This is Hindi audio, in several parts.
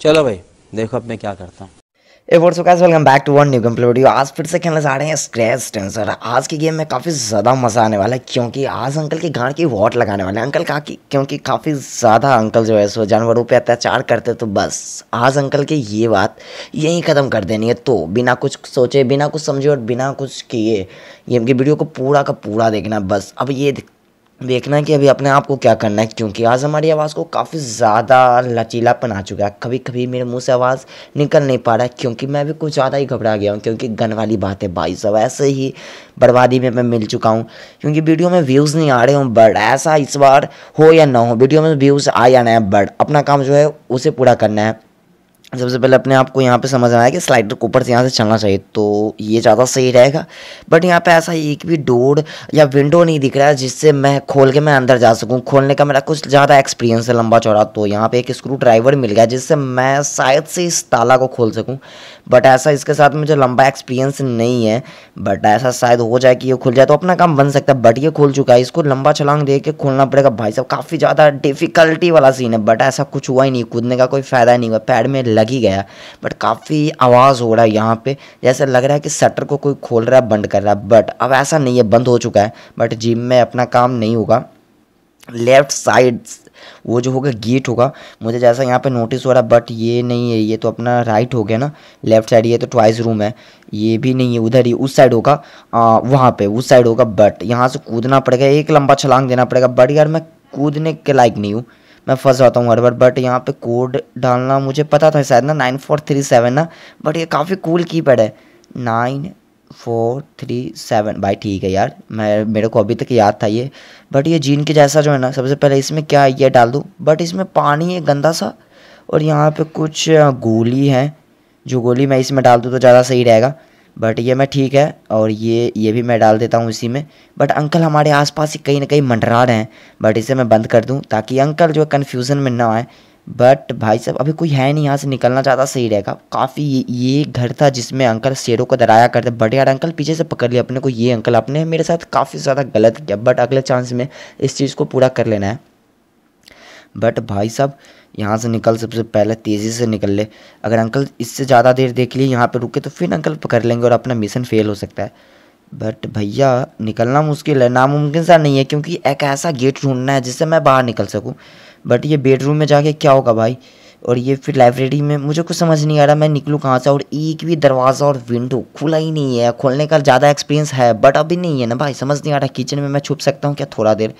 चलो भाई देखो अब मैं क्या करता हूँ guys welcome back to one new video आज फिर से खेलने जा रहे हैं स्क्रैच टेंसर आज की गेम में काफ़ी ज़्यादा मज़ा आने वाला है क्योंकि आज अंकल के घर की वॉट लगाने वाले हैं अंकल का की क्योंकि काफ़ी ज़्यादा अंकल जो है सो जानवरों पे अत्याचार करते तो बस आज अंकल के ये बात यहीं ख़त्म कर देनी है तो बिना कुछ सोचे बिना कुछ समझे और बिना कुछ किए गेम की वीडियो को पूरा का पूरा देखना बस अब ये देखना है कि अभी अपने आप को क्या करना है क्योंकि आज हमारी आवाज़ को काफ़ी ज़्यादा लचीलापन आ चुका है कभी कभी मेरे मुंह से आवाज़ निकल नहीं पा रहा है क्योंकि मैं भी कुछ ज़्यादा ही घबरा गया हूँ क्योंकि गन वाली बात है भाई सब ऐसे ही बर्बादी में मैं मिल चुका हूँ क्योंकि वीडियो में व्यूज़ नहीं आ रहे हूँ बट ऐसा इस बार हो या ना हो वीडियो में व्यूज़ आ या ना बट अपना काम जो है उसे पूरा करना है सबसे पहले अपने आप को यहाँ पे समझ आया कि स्लाइडर को ऊपर से यहाँ से चलना चाहिए तो ये ज़्यादा सही रहेगा बट यहाँ पे ऐसा एक भी डोर या विंडो नहीं दिख रहा है जिससे मैं खोल के मैं अंदर जा सकूँ खोलने का मेरा कुछ ज़्यादा एक्सपीरियंस है लंबा चौड़ा तो यहाँ पे एक स्क्रू ड्राइवर मिल गया जिससे मैं शायद से इस ताला को खोल सकूँ बट ऐसा इसके साथ मुझे लंबा एक्सपीरियंस नहीं है बट ऐसा शायद हो जाए कि ये खुल जाए तो अपना काम बन सकता है बट ये खुल चुका है इसको लंबा छलांग दे के खोलना पड़ेगा भाई साहब काफ़ी ज़्यादा डिफिकल्टी वाला सीन है बट ऐसा कुछ हुआ ही नहीं कूदने का कोई फ़ायदा नहीं हुआ पैड में लग लग ही गया बट काफ़ी आवाज़ हो रहा है यहाँ पे जैसे लग रहा है कि शटर को कोई खोल रहा है बंद कर रहा है बट अब ऐसा नहीं है बंद हो चुका है बट जिम में अपना काम नहीं होगा लेफ़्ट साइड वो जो होगा गेट होगा मुझे जैसा यहाँ पे नोटिस हो रहा बट ये नहीं है ये तो अपना राइट हो गया ना लेफ्ट साइड ये तो ट्वाइस रूम है ये भी नहीं है उधर ही उस साइड होगा वहाँ पे उस साइड होगा बट यहाँ से कूदना पड़ेगा एक लंबा छलांग देना पड़ेगा बट यार मैं कूदने के लायक नहीं हूँ मैं फंस जाता हूँ हर बार बट यहाँ पे कोड डालना मुझे पता था शायद ना नाइन फोर थ्री सेवन ना बट ये काफ़ी कूल की पैड है नाइन फोर थ्री सेवन भाई ठीक है यार मैं मेरे को अभी तक याद था ये बट ये जीन के जैसा जो है ना सबसे पहले इसमें क्या है ये डाल दूँ बट इसमें पानी है गंदा सा और यहाँ पे कुछ गोली है जो गोली मैं इसमें डाल दूँ तो ज़्यादा सही रहेगा बट ये मैं ठीक है और ये ये भी मैं डाल देता हूँ इसी में बट अंकल हमारे आसपास ही कहीं ना कहीं मंडरा रहे हैं बट इसे मैं बंद कर दूँ ताकि अंकल जो है कन्फ्यूज़न में ना आए बट भाई साहब अभी कोई है नहीं यहाँ से निकलना चाहता सही रहेगा काफ़ी ये घर था जिसमें अंकल शेरों को दराया करते बट यार अंकल पीछे से पकड़ लिया अपने को ये अंकल अपने मेरे साथ काफ़ी ज़्यादा गलत किया बट अगले चांस में इस चीज़ को पूरा कर लेना है बट भाई साहब यहाँ से निकल सबसे पहले तेज़ी से निकल ले अगर अंकल इससे ज़्यादा देर देख लिए यहाँ पर रुके तो फिर अंकल पकड़ लेंगे और अपना मिशन फेल हो सकता है बट भैया निकलना मुश्किल है नामुमकिन सा नहीं है क्योंकि एक ऐसा गेट ढूंढना है जिससे मैं बाहर निकल सकूँ बट ये बेडरूम में जाके क्या होगा भाई और ये फिर लाइब्रेरी में मुझे कुछ समझ नहीं आ रहा मैं निकलूँ कहाँ से और एक भी दरवाज़ा और विंडो खुला ही नहीं है खोलने का ज़्यादा एक्सपीरियंस है बट अभी नहीं है ना भाई समझ नहीं आ रहा किचन में मैं छुप सकता हूँ क्या थोड़ा देर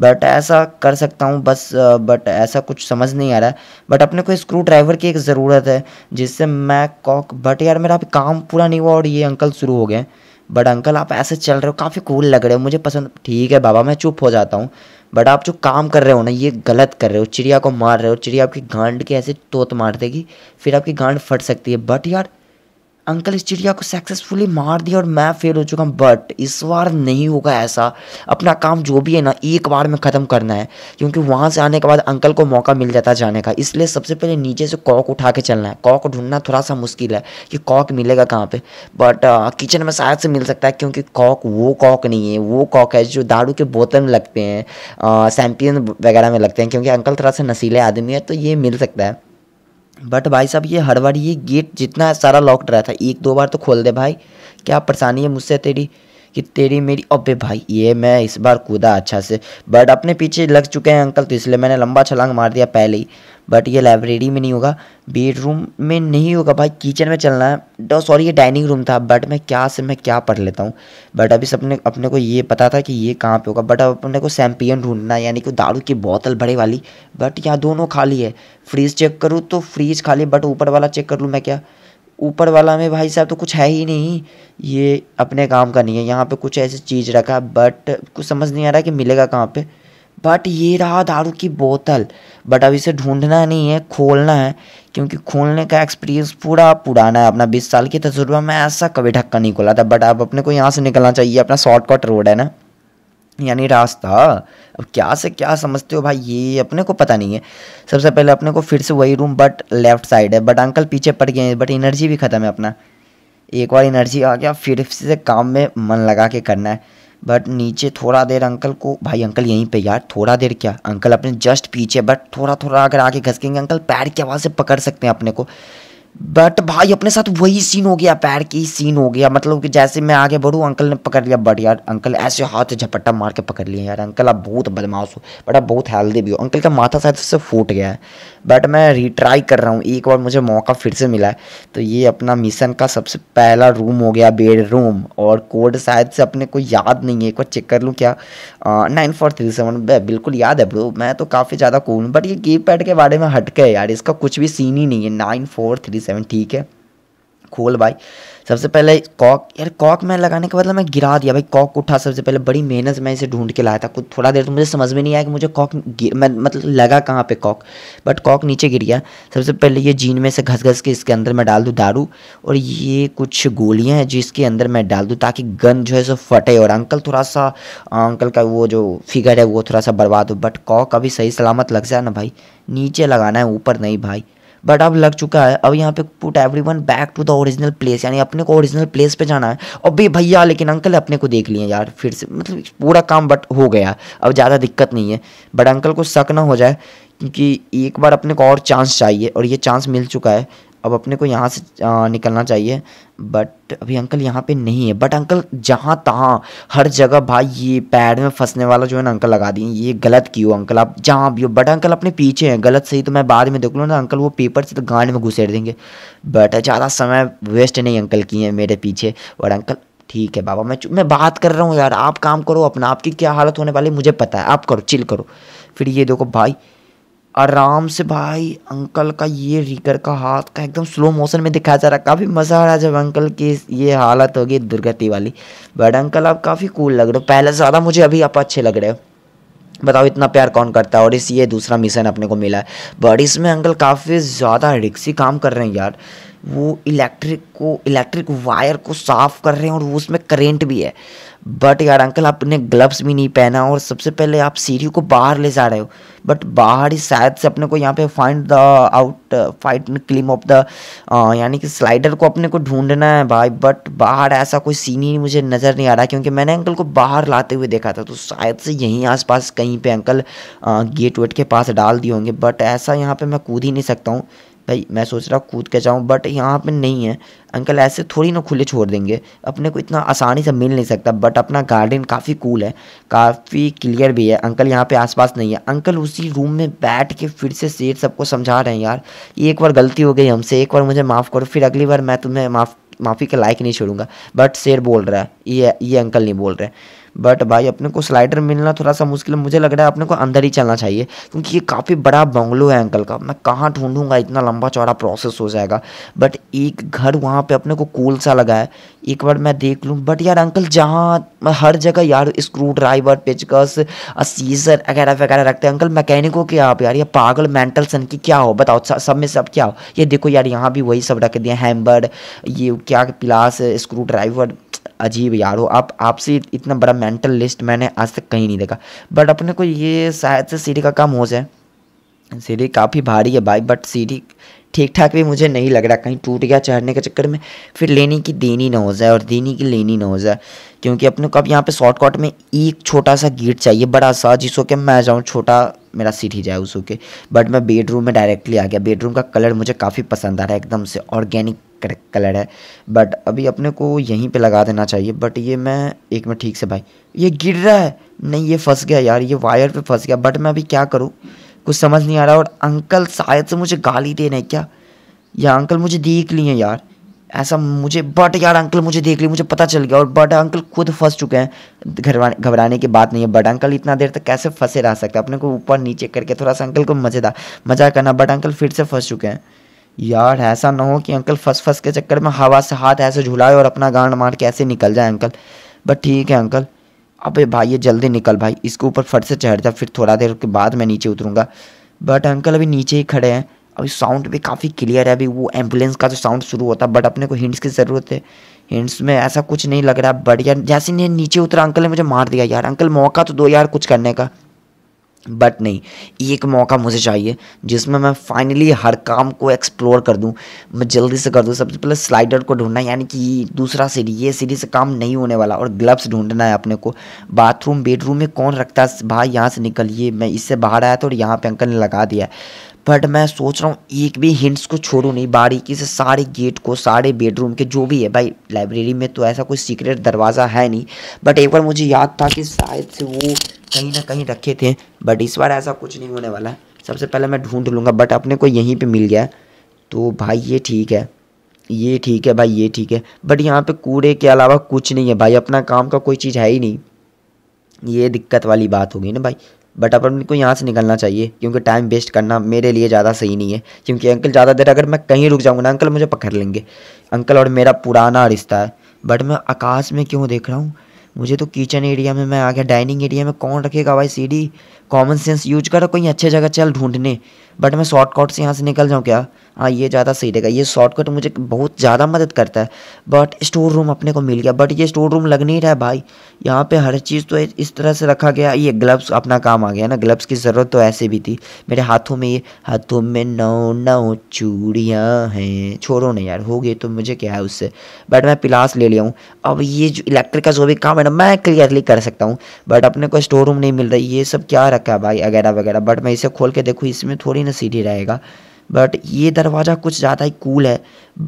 बट ऐसा कर सकता हूँ बस बट ऐसा कुछ समझ नहीं आ रहा है बट अपने को स्क्रू ड्राइवर की एक ज़रूरत है जिससे मैं कॉक बट यार मेरा अभी काम पूरा नहीं हुआ और ये अंकल शुरू हो गए बट अंकल आप ऐसे चल रहे हो काफ़ी कूल लग रहे हो मुझे पसंद ठीक है बाबा मैं चुप हो जाता हूँ बट आप जो काम कर रहे हो ना ये गलत कर रहे हो चिड़िया को मार रहे हो चिड़िया आपकी गांड के ऐसे तोत मार देगी फिर आपकी गांड फट सकती है बट यार अंकल इस चिड़िया को सक्सेसफुली मार दिया और मैं फेल हो चुका हूँ बट इस बार नहीं होगा ऐसा अपना काम जो भी है ना एक बार में ख़त्म करना है क्योंकि वहाँ से आने के बाद अंकल को मौका मिल जाता जाने का इसलिए सबसे पहले नीचे से कॉक उठा के चलना है कॉक ढूंढना थोड़ा सा मुश्किल है कि कॉक मिलेगा कहाँ पर बट किचन में शायद से मिल सकता है क्योंकि कॉक वो कॉक नहीं है वो कॉक है जो दारू के बोतल में लगते हैं सैम्पियन uh, वगैरह में लगते हैं क्योंकि अंकल थोड़ा सा नशीले आदमी है तो ये मिल सकता है बट भाई साहब ये हर बार ये गेट जितना सारा लॉक्ड रहा था एक दो बार तो खोल दे भाई क्या परेशानी है मुझसे तेरी कि तेरी मेरी अबे भाई ये मैं इस बार कूदा अच्छा से बट अपने पीछे लग चुके हैं अंकल तो इसलिए मैंने लंबा छलांग मार दिया पहले ही बट ये लाइब्रेरी में नहीं होगा बेडरूम में नहीं होगा भाई किचन में चलना है सॉरी ये डाइनिंग रूम था बट मैं क्या से मैं क्या पढ़ लेता हूँ बट अभी सबने अपने को ये पता था कि ये कहाँ पे होगा बट अब अपने को सैम्पियन ढूंढना यानी कि दारू की बोतल बड़े वाली बट यहाँ दोनों खाली है फ्रीज चेक करूँ तो फ्रीज खाली बट ऊपर वाला चेक कर लूँ मैं क्या ऊपर वाला में भाई साहब तो कुछ है ही नहीं ये अपने काम का नहीं है यहाँ पे कुछ ऐसी चीज़ रखा बट कुछ समझ नहीं आ रहा कि मिलेगा कहाँ पे बट ये रहा दारू की बोतल बट अब इसे ढूंढना नहीं है खोलना है क्योंकि खोलने का एक्सपीरियंस पूरा पुराना है अपना बीस साल की तजुर्बा में ऐसा कभी ढक्का नहीं खोला था बट अब अपने को यहाँ से निकलना चाहिए अपना शॉर्टकट रोड है ना यानी रास्ता अब क्या से क्या समझते हो भाई ये अपने को पता नहीं है सबसे पहले अपने को फिर से वही रूम बट लेफ्ट साइड है बट अंकल पीछे पड़ गए हैं बट एनर्जी भी ख़त्म है अपना एक बार एनर्जी आ गया फिर से काम में मन लगा के करना है बट नीचे थोड़ा देर अंकल को भाई अंकल यहीं पे यार थोड़ा देर क्या अंकल अपने जस्ट पीछे बट थोड़ा थोड़ा अगर आगे घसकेंगे अंकल पैर की आवाज़ से पकड़ सकते हैं अपने को बट भाई अपने साथ वही सीन हो गया पैर की सीन हो गया मतलब कि जैसे मैं आगे बढ़ूँ अंकल ने पकड़ लिया बट यार अंकल ऐसे हाथ झपट्टा मार के पकड़ लिए यार अंकल आप बहुत बदमाश हो बट आप बहुत हेल्दी भी हो अंकल का माथा शायद उससे फूट गया है बट मैं रिट्राई कर रहा हूँ एक बार मुझे मौका फिर से मिला है तो ये अपना मिशन का सबसे पहला रूम हो गया बेडरूम और कोड शायद से अपने को याद नहीं है एक बार चेक कर लूँ क्या नाइन फोर थ्री सेवन बिल्कुल याद है ब्रो मैं तो काफ़ी ज़्यादा कूल हूँ बट ये की पैड के बारे में हटके यार इसका कुछ भी सीन ही नहीं है नाइन फोर थ्री सेवन ठीक है खोल भाई सबसे पहले कॉक यार कॉक मैं लगाने के बदले मतलब मैं गिरा दिया भाई कॉक उठा सबसे पहले बड़ी मेहनत से मैं इसे ढूंढ के लाया था कुछ थोड़ा देर तो मुझे समझ में नहीं आया कि मुझे कॉक मैं मतलब लगा कहाँ पे कॉक बट कॉक नीचे गिर गया सबसे पहले ये जीन में से घस घस के इसके अंदर मैं डाल दूँ दारू और ये कुछ गोलियाँ हैं जिसके अंदर मैं डाल दूँ ताकि गन जो है सो फटे और अंकल थोड़ा सा अंकल का वो जो फिगर है वो थोड़ा सा बर्बाद हो बट कॉक अभी सही सलामत लग जाए ना भाई नीचे लगाना है ऊपर नहीं भाई बट अब लग चुका है अब यहाँ पे put every one back to the original place यानी अपने को ओरिजिनल प्लेस पे जाना है और भी भैया लेकिन अंकल अपने को देख लिए यार फिर से मतलब पूरा काम बट हो गया अब ज़्यादा दिक्कत नहीं है बट अंकल को शक ना हो जाए क्योंकि एक बार अपने को और चांस चाहिए और ये चांस मिल चुका है अब अपने को यहाँ से निकलना चाहिए बट अभी अंकल यहाँ पे नहीं है बट अंकल जहाँ तहाँ हर जगह भाई ये पैर में फंसने वाला जो है ना अंकल लगा दिए ये गलत की हो अंकल आप जहाँ भी हो बट अंकल अपने पीछे हैं गलत सही तो मैं बाद में देख लूँ ना अंकल वो पेपर से तो गांड में घुसेड़ देंगे बट ज़्यादा समय वेस्ट नहीं अंकल किए हैं मेरे पीछे और अंकल ठीक है बाबा मैं मैं बात कर रहा हूँ यार आप काम करो अपना आपकी क्या हालत होने वाली मुझे पता है आप करो चिल करो फिर ये देखो भाई आराम से भाई अंकल का ये रीकर का हाथ का एकदम स्लो मोशन में दिखाया जा रहा है काफ़ी मज़ा आ रहा है जब अंकल की ये हालत होगी दुर्गति वाली बट अंकल आप काफ़ी कूल लग रहे हो पहले से ज़्यादा मुझे अभी आप अच्छे लग रहे हो बताओ इतना प्यार कौन करता है और इस ये दूसरा मिशन अपने को मिला है बट इसमें अंकल काफ़ी ज़्यादा रिक्सी काम कर रहे हैं यार वो इलेक्ट्रिक को इलेक्ट्रिक वायर को साफ़ कर रहे हैं और वो उसमें करेंट भी है बट यार अंकल आपने ग्लव्स भी नहीं पहना और सबसे पहले आप सीढ़ी को बाहर ले जा रहे हो बट बाहर ही शायद से अपने को यहाँ पे find the out fight claim of the यानी कि स्लाइडर को अपने को ढूंढना है भाई बट बाहर ऐसा कोई सीन ही मुझे नज़र नहीं आ रहा क्योंकि मैंने अंकल को बाहर लाते हुए देखा था तो शायद से यहीं आसपास कहीं पे अंकल गेट वेट के पास डाल दिए होंगे बट ऐसा यहाँ पे मैं कूद ही नहीं सकता हूँ भाई मैं सोच रहा कूद के जाऊँ बट यहाँ पे नहीं है अंकल ऐसे थोड़ी ना खुले छोड़ देंगे अपने को इतना आसानी से मिल नहीं सकता बट अपना गार्डन काफ़ी कूल है काफ़ी क्लियर भी है अंकल यहाँ पे आसपास नहीं है अंकल उसी रूम में बैठ के फिर से सेठ सबको समझा रहे हैं यार ये एक बार गलती हो गई हमसे एक बार मुझे माफ़ करो फिर अगली बार मैं तुम्हें माफ़ माफ़ी के लायक नहीं छोड़ूंगा बट शेर बोल रहा है ये ये अंकल नहीं बोल रहे बट भाई अपने को स्लाइडर मिलना थोड़ा सा मुश्किल मुझे लग रहा है अपने को अंदर ही चलना चाहिए क्योंकि ये काफ़ी बड़ा बंगलो है अंकल का मैं कहाँ ढूंढूंगा इतना लंबा चौड़ा प्रोसेस हो जाएगा बट एक घर वहाँ पे अपने को कूल सा लगा है एक बार मैं देख लूँ बट यार अंकल जहाँ हर जगह यार स्क्रू ड्राइवर पेचकस सीजर वगैरह वगैरह रखते हैं अंकल मैकेनिकों के आप यार ये पागल मेंटल सन की क्या हो बताओ सब में सब क्या हो ये देखो यार यहाँ भी वही सब रख दिया हैम्बर ये क्या पिलास स्क्रू ड्राइवर अजीब यार हो आप आपसे इतना बड़ा मेंटल लिस्ट मैंने आज तक कहीं नहीं देखा बट अपने को ये शायद से सीढ़ी का काम हो जाए सीढ़ी काफ़ी भारी है भाई बट सीढ़ी ठीक ठाक भी मुझे नहीं लग रहा कहीं टूट गया चढ़ने के चक्कर में फिर लेने की देनी ना हो जाए और देनी की लेनी ना हो जाए क्योंकि अपने को अब यहाँ पे शॉर्टकट में एक छोटा सा गेट चाहिए बड़ा सा जिसो के मैं जाऊँ छोटा मेरा सीट ही जाए उसके बट मैं बेडरूम में डायरेक्टली आ गया बेडरूम का कलर मुझे काफ़ी पसंद आ रहा है एकदम से ऑर्गेनिक करेक्ट कलर है बट अभी अपने को यहीं पे लगा देना चाहिए बट ये मैं एक मिनट ठीक से भाई ये गिर रहा है नहीं ये फंस गया यार ये वायर पे फंस गया बट मैं अभी क्या करूँ कुछ समझ नहीं आ रहा और अंकल शायद से मुझे गाली दे रहे हैं क्या या अंकल मुझे देख लिए यार ऐसा मुझे बट यार अंकल मुझे देख लिया मुझे पता चल गया और बट अंकल खुद फंस चुके हैं घबराने की बात नहीं है बट अंकल इतना देर तक कैसे फंसे रह सकते अपने को ऊपर नीचे करके थोड़ा सा अंकल को मज़ेदार मज़ा करना बट अंकल फिर से फंस चुके हैं यार ऐसा ना हो कि अंकल फस फस के चक्कर में हवा से हाथ ऐसे झुलाए और अपना गांड मार के ऐसे निकल जाए अंकल बट ठीक है अंकल अबे भाई ये जल्दी निकल भाई इसके ऊपर फट से चढ़ जा फिर थोड़ा देर के बाद मैं नीचे उतरूँगा बट अंकल अभी नीचे ही खड़े हैं अभी साउंड भी काफ़ी क्लियर है अभी वो एम्बुलेंस का जो साउंड शुरू होता है बट अपने को हिंट्स की ज़रूरत है हिंट्स में ऐसा कुछ नहीं लग रहा बट यार जैसे नहीं नीचे उतरा अंकल ने मुझे मार दिया यार अंकल मौका तो दो यार कुछ करने का बट नहीं ये एक मौका मुझे चाहिए जिसमें मैं फाइनली हर काम को एक्सप्लोर कर दूँ मैं जल्दी से कर दूँ सबसे पहले स्लाइडर को ढूंढना यानी कि दूसरा सीढ़ी ये सीढ़ी से काम नहीं होने वाला और ग्लव्स ढूंढना है अपने को बाथरूम बेडरूम में कौन रखता है भाई यहाँ से निकलिए मैं इससे बाहर आया था और यहाँ पे अंकल ने लगा दिया बट मैं सोच रहा हूँ एक भी हिंट्स को छोड़ू नहीं बारीकी से सारे गेट को सारे बेडरूम के जो भी है भाई लाइब्रेरी में तो ऐसा कोई सीक्रेट दरवाज़ा है नहीं बट एक बार मुझे याद था कि शायद से वो कहीं ना कहीं रखे थे बट इस बार ऐसा कुछ नहीं होने वाला सबसे पहले मैं ढूंढ लूँगा बट अपने को यहीं पर मिल गया तो भाई ये ठीक है ये ठीक है भाई ये ठीक है बट यहाँ पर कूड़े के अलावा कुछ नहीं है भाई अपना काम का कोई चीज़ है ही नहीं ये दिक्कत वाली बात होगी ना भाई बट अपन को यहाँ से निकलना चाहिए क्योंकि टाइम वेस्ट करना मेरे लिए ज़्यादा सही नहीं है क्योंकि अंकल ज़्यादा देर अगर मैं कहीं रुक जाऊँगा ना अंकल मुझे पकड़ लेंगे अंकल और मेरा पुराना रिश्ता है बट मैं आकाश में क्यों देख रहा हूँ मुझे तो किचन एरिया में मैं आ गया डाइनिंग एरिया में कौन रखेगा भाई सीढ़ी कॉमन सेंस यूज करो कोई अच्छे जगह चल ढूंढने बट मैं शॉर्टकट से यहाँ से निकल जाऊँ क्या हाँ ये ज़्यादा सही रहेगा ये शॉर्टकट मुझे बहुत ज़्यादा मदद करता है बट स्टोर रूम अपने को मिल गया बट ये स्टोर रूम लग नहीं रहा है भाई यहाँ पे हर चीज़ तो इस तरह से रखा गया ये ग्लव्स अपना काम आ गया ना ग्लव्स की ज़रूरत तो ऐसे भी थी मेरे हाथों में ये हाथों में नौ नौ चूड़ियाँ हैं छोड़ो ना यार हो गए तो मुझे क्या है उससे बट मैं पिलास ले लिया हूँ अब ये जो इलेक्ट्रिक का जो भी काम है ना मैं क्लियरली कर सकता हूँ बट अपने को स्टोर रूम नहीं मिल रही ये सब क्या रखा है भाई वगैरह वगैरह बट मैं इसे खोल के देखूँ इसमें थोड़ी ना सीढ़ी रहेगा बट ये दरवाज़ा कुछ ज़्यादा ही कूल है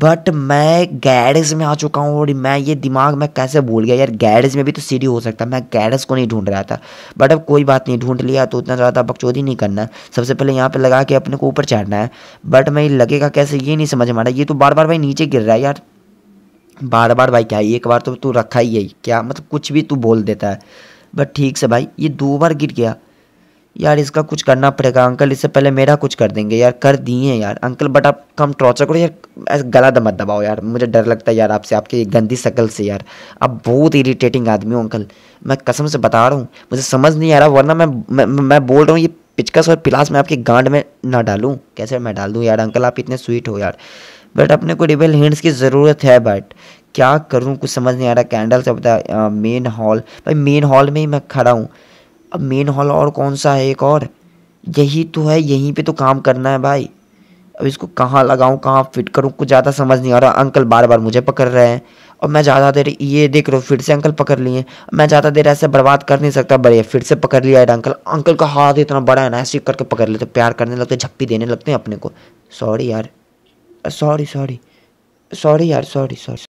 बट मैं गैरेज में आ चुका हूँ और मैं ये दिमाग में कैसे भूल गया यार गैरेज में भी तो सीढ़ी हो सकता है मैं गैरेज को नहीं ढूंढ रहा था बट अब कोई बात नहीं ढूंढ लिया तो उतना ज़्यादा बकचोदी नहीं करना है सबसे पहले यहाँ पे लगा के अपने को ऊपर चढ़ना है बट मैं लगेगा कैसे ये नहीं समझ में आ रहा ये तो बार बार भाई नीचे गिर रहा है यार बार बार भाई क्या एक बार तो तू रखा ही है क्या मतलब कुछ भी तू बोल देता है बट ठीक से भाई ये दो बार गिर गया यार इसका कुछ करना पड़ेगा अंकल इससे पहले मेरा कुछ कर देंगे यार कर दिए यार अंकल बट आप कम टॉर्चर करो यार ऐसे गला दमत दबाओ यार मुझे डर लगता है यार आपसे आपकी गंदी शकल से यार आप बहुत इरीटेटिंग आदमी हो अंकल मैं कसम से बता रहा हूँ मुझे समझ नहीं आ रहा वरना मैं मैं, मैं बोल रहा हूँ ये पिचकस और पिलास मैं आपकी गांड में ना डालूँ कैसे मैं डाल दूँ यार अंकल आप इतने स्वीट हो यार बट अपने को रिबेल हिंट्स की ज़रूरत है बट क्या करूँ कुछ समझ नहीं आ रहा कैंडल से बता मेन हॉल भाई मेन हॉल में ही मैं खड़ा हूँ अब मेन हॉल और कौन सा है एक और यही तो है यहीं पे तो काम करना है भाई अब इसको कहाँ लगाऊँ कहाँ फिट करूँ कुछ ज़्यादा समझ नहीं आ रहा अंकल बार बार मुझे पकड़ रहे हैं और मैं ज़्यादा देर ये देख रहा हूँ फिर से अंकल पकड़ लिए मैं ज़्यादा देर ऐसे बर्बाद कर नहीं सकता बढ़िया फिर से पकड़ लिया है अंकल अंकल का हाथ इतना बड़ा है ना ऐसे करके पकड़ लेते प्यार करने लगते झप्पी देने लगते हैं अपने को सॉरी यार सॉरी सॉरी सॉरी यार सॉरी सॉरी